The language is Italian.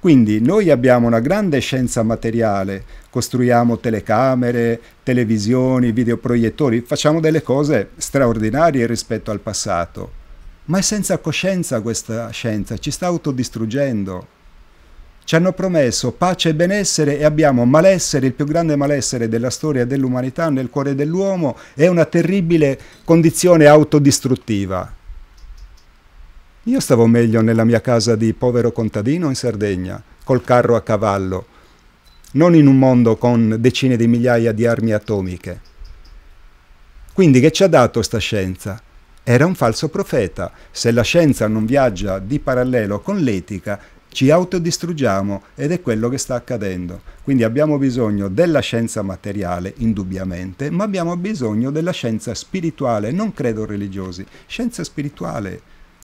Quindi noi abbiamo una grande scienza materiale, costruiamo telecamere, televisioni, videoproiettori, facciamo delle cose straordinarie rispetto al passato, ma è senza coscienza questa scienza, ci sta autodistruggendo. Ci hanno promesso pace e benessere e abbiamo malessere, il più grande malessere della storia dell'umanità nel cuore dell'uomo, è una terribile condizione autodistruttiva. Io stavo meglio nella mia casa di povero contadino in Sardegna, col carro a cavallo, non in un mondo con decine di migliaia di armi atomiche. Quindi che ci ha dato sta scienza? Era un falso profeta. Se la scienza non viaggia di parallelo con l'etica, ci autodistruggiamo ed è quello che sta accadendo. Quindi abbiamo bisogno della scienza materiale, indubbiamente, ma abbiamo bisogno della scienza spirituale, non credo religiosi, scienza spirituale